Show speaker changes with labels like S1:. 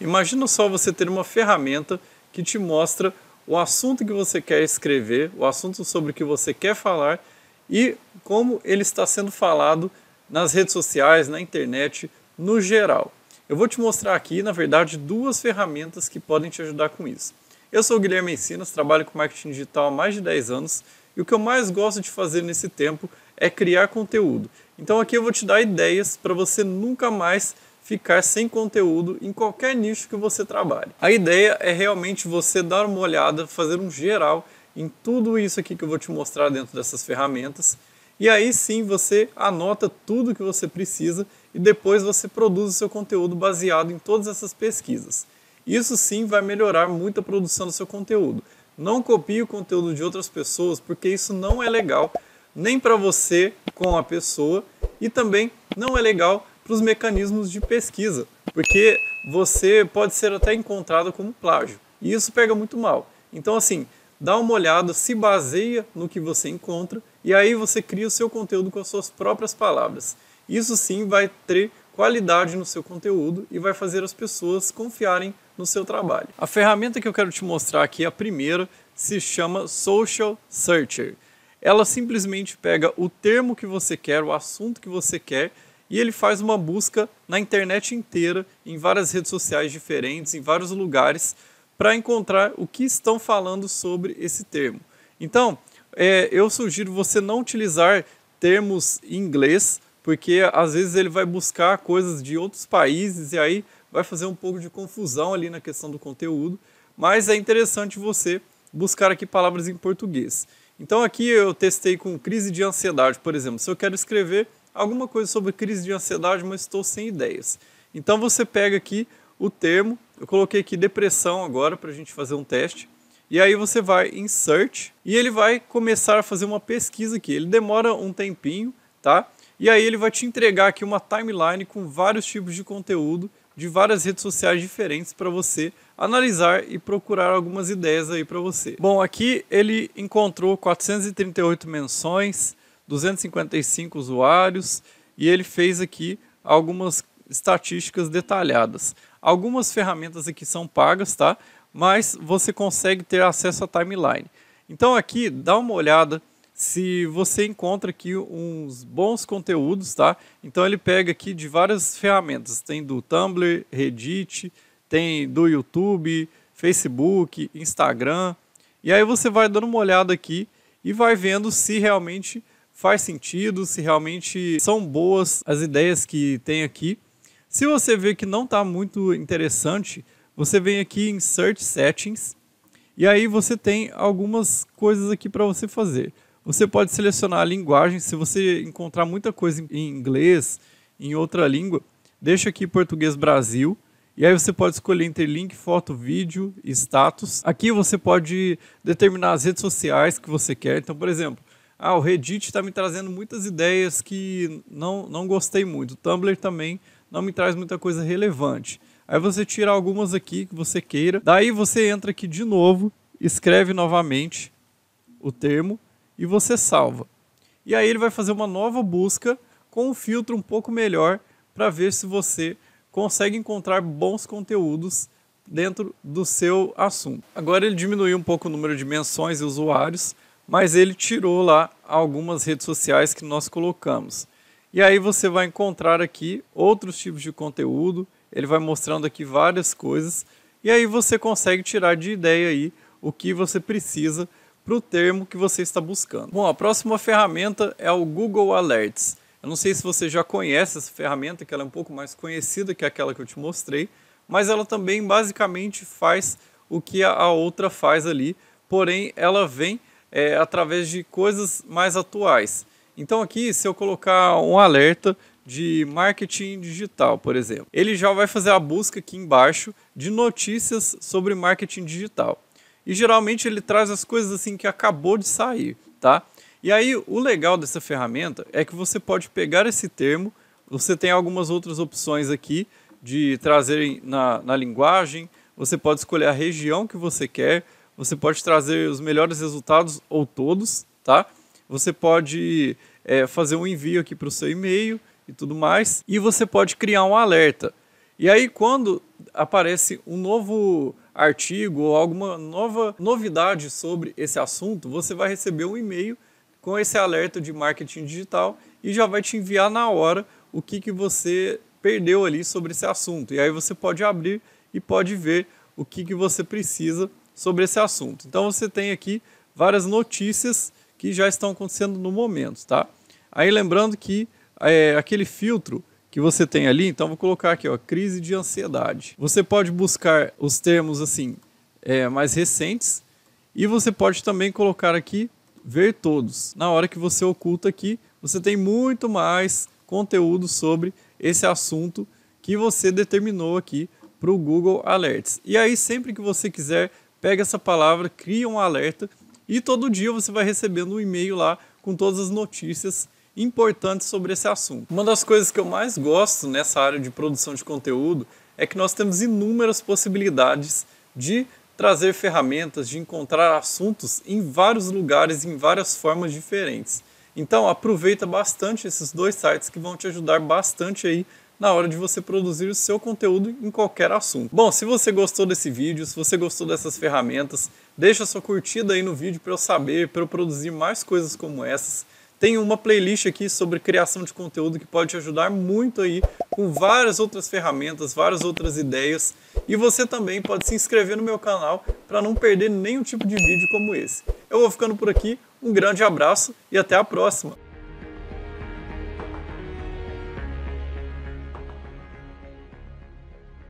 S1: Imagina só você ter uma ferramenta que te mostra o assunto que você quer escrever, o assunto sobre o que você quer falar e como ele está sendo falado nas redes sociais, na internet, no geral. Eu vou te mostrar aqui, na verdade, duas ferramentas que podem te ajudar com isso. Eu sou o Guilherme Ensinas, trabalho com marketing digital há mais de 10 anos e o que eu mais gosto de fazer nesse tempo é criar conteúdo. Então aqui eu vou te dar ideias para você nunca mais ficar sem conteúdo em qualquer nicho que você trabalhe. A ideia é realmente você dar uma olhada, fazer um geral em tudo isso aqui que eu vou te mostrar dentro dessas ferramentas. E aí sim você anota tudo que você precisa e depois você produz o seu conteúdo baseado em todas essas pesquisas. Isso sim vai melhorar muito a produção do seu conteúdo. Não copie o conteúdo de outras pessoas, porque isso não é legal nem para você com a pessoa e também não é legal para os mecanismos de pesquisa, porque você pode ser até encontrado como plágio. E isso pega muito mal. Então, assim, dá uma olhada, se baseia no que você encontra e aí você cria o seu conteúdo com as suas próprias palavras. Isso sim vai ter qualidade no seu conteúdo e vai fazer as pessoas confiarem no seu trabalho. A ferramenta que eu quero te mostrar aqui, a primeira, se chama Social Searcher. Ela simplesmente pega o termo que você quer, o assunto que você quer e ele faz uma busca na internet inteira, em várias redes sociais diferentes, em vários lugares, para encontrar o que estão falando sobre esse termo. Então, é, eu sugiro você não utilizar termos em inglês, porque às vezes ele vai buscar coisas de outros países e aí vai fazer um pouco de confusão ali na questão do conteúdo, mas é interessante você buscar aqui palavras em português. Então aqui eu testei com crise de ansiedade, por exemplo. Se eu quero escrever alguma coisa sobre crise de ansiedade, mas estou sem ideias. Então você pega aqui o termo, eu coloquei aqui depressão agora para a gente fazer um teste. E aí você vai em search e ele vai começar a fazer uma pesquisa aqui. Ele demora um tempinho, tá? E aí ele vai te entregar aqui uma timeline com vários tipos de conteúdo de várias redes sociais diferentes para você analisar e procurar algumas ideias aí para você. Bom, aqui ele encontrou 438 menções, 255 usuários, e ele fez aqui algumas estatísticas detalhadas. Algumas ferramentas aqui são pagas, tá? Mas você consegue ter acesso à timeline. Então aqui dá uma olhada se você encontra aqui uns bons conteúdos, tá? Então ele pega aqui de várias ferramentas, tem do Tumblr, Reddit, tem do YouTube, Facebook, Instagram. E aí você vai dando uma olhada aqui e vai vendo se realmente faz sentido, se realmente são boas as ideias que tem aqui. Se você vê que não está muito interessante, você vem aqui em Search Settings e aí você tem algumas coisas aqui para você fazer. Você pode selecionar a linguagem, se você encontrar muita coisa em inglês, em outra língua, deixa aqui português Brasil. E aí você pode escolher entre link, foto, vídeo, e status. Aqui você pode determinar as redes sociais que você quer. Então, por exemplo, ah, o Reddit está me trazendo muitas ideias que não, não gostei muito. O Tumblr também não me traz muita coisa relevante. Aí você tira algumas aqui que você queira. Daí você entra aqui de novo, escreve novamente o termo e você salva. E aí ele vai fazer uma nova busca com um filtro um pouco melhor para ver se você consegue encontrar bons conteúdos dentro do seu assunto. Agora ele diminuiu um pouco o número de menções e usuários mas ele tirou lá algumas redes sociais que nós colocamos. E aí você vai encontrar aqui outros tipos de conteúdo, ele vai mostrando aqui várias coisas, e aí você consegue tirar de ideia aí o que você precisa para o termo que você está buscando. Bom, a próxima ferramenta é o Google Alerts. Eu não sei se você já conhece essa ferramenta, que ela é um pouco mais conhecida que aquela que eu te mostrei, mas ela também basicamente faz o que a outra faz ali, porém ela vem é, através de coisas mais atuais. Então aqui, se eu colocar um alerta de marketing digital, por exemplo, ele já vai fazer a busca aqui embaixo de notícias sobre marketing digital. E geralmente ele traz as coisas assim que acabou de sair, tá? E aí o legal dessa ferramenta é que você pode pegar esse termo, você tem algumas outras opções aqui de trazer na, na linguagem, você pode escolher a região que você quer, você pode trazer os melhores resultados ou todos, tá? Você pode é, fazer um envio aqui para o seu e-mail e tudo mais. E você pode criar um alerta. E aí, quando aparece um novo artigo ou alguma nova novidade sobre esse assunto, você vai receber um e-mail com esse alerta de marketing digital e já vai te enviar na hora o que, que você perdeu ali sobre esse assunto. E aí você pode abrir e pode ver o que, que você precisa sobre esse assunto. Então você tem aqui várias notícias que já estão acontecendo no momento, tá? Aí lembrando que é, aquele filtro que você tem ali, então vou colocar aqui, ó, crise de ansiedade. Você pode buscar os termos assim é, mais recentes e você pode também colocar aqui ver todos. Na hora que você oculta aqui, você tem muito mais conteúdo sobre esse assunto que você determinou aqui para o Google Alerts. E aí sempre que você quiser pega essa palavra, cria um alerta e todo dia você vai recebendo um e-mail lá com todas as notícias importantes sobre esse assunto. Uma das coisas que eu mais gosto nessa área de produção de conteúdo é que nós temos inúmeras possibilidades de trazer ferramentas, de encontrar assuntos em vários lugares, em várias formas diferentes. Então aproveita bastante esses dois sites que vão te ajudar bastante aí na hora de você produzir o seu conteúdo em qualquer assunto. Bom, se você gostou desse vídeo, se você gostou dessas ferramentas, deixa sua curtida aí no vídeo para eu saber, para eu produzir mais coisas como essas. Tem uma playlist aqui sobre criação de conteúdo que pode te ajudar muito aí com várias outras ferramentas, várias outras ideias. E você também pode se inscrever no meu canal para não perder nenhum tipo de vídeo como esse. Eu vou ficando por aqui, um grande abraço e até a próxima!